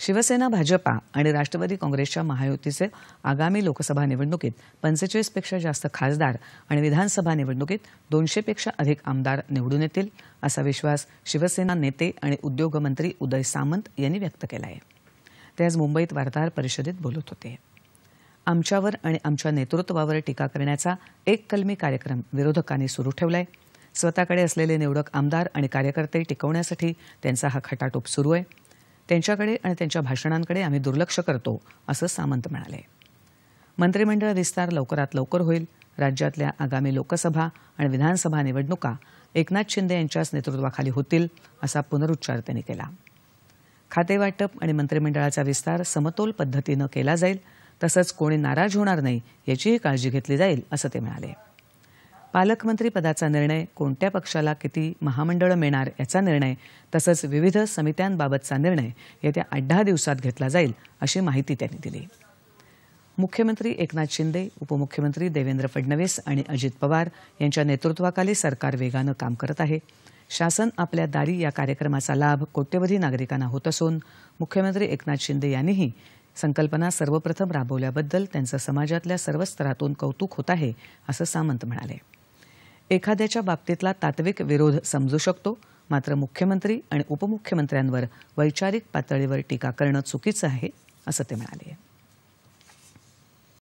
शिवसेना भाजपा आणि राष्ट्रवादी काँग्रेसच्या महायुतीचे आगामी लोकसभा निवडणुकीत पंचेचाळीसपेक्षा जास्त खासदार आणि विधानसभा निवडणुकीत दोनशेपेक्षा अधिक आमदार निवडून येतील असा विश्वास शिवसेना नेते आणि उद्योगमंत्री उदय सामंत यांनी व्यक्त केला आहे ते आज मुंबईत वार्ताहर परिषदेत बोलत होते आमच्यावर आणि आमच्या नेतृत्वावर टीका करण्याचा एक कलमी कार्यक्रम विरोधकांनी सुरू ठेवला आहे स्वतःकडे असलेले निवडक आमदार आणि कार्यकर्ते टिकवण्यासाठी त्यांचा हा खटाटोप सुरू आहे त्यांच्याकडे आणि त्यांच्या भाषणांकडे आम्ही दुर्लक्ष करतो असं सामंत म्हणाले मंत्रिमंडळ विस्तार लवकरात लवकर होईल राज्यातल्या आगामी लोकसभा आणि विधानसभा निवडणुका एकनाथ शिंदे यांच्याच नेतृत्वाखाली होतील असा पुनरुच्चार त्यांनी केला खातेवाटप आणि मंत्रिमंडळाचा विस्तार समतोल पद्धतीनं केला जाईल तसंच कोणी नाराज होणार नाही याचीही काळजी घेतली जाईल असं ते म्हणाले पालकमंत्रीपदाचा निर्णय कोणत्या पक्षाला किती महामंडळं मिळणार याचा निर्णय तसंच विविध समित्यांबाबतचा निर्णय येत्या आठ दिवसात घेतला जाईल अशी माहिती त्यांनी दिली मुख्यमंत्री एकनाथ शिंदे उपमुख्यमंत्री देवेंद्र फडणवीस आणि अजित पवार यांच्या नेतृत्वाखाली सरकार वेगानं काम करत आहे शासन आपल्या दारी या कार्यक्रमाचा लाभ कोट्यवधी नागरिकांना होत असून मुख्यमंत्री एकनाथ शिंदे यांनीही संकल्पना सर्वप्रथम राबवल्याबद्दल त्यांचं समाजातल्या सर्व स्तरातून कौतुक होत आहे असं सामंत म्हणाले एखाद्याच्या बाबतीतला तात्विक विरोध समजू शकतो मात्र मुख्यमंत्री आणि उपमुख्यमंत्र्यांवर वैचारिक पातळीवर टीका करणं चुकीचं आहे असं ते म्हणाले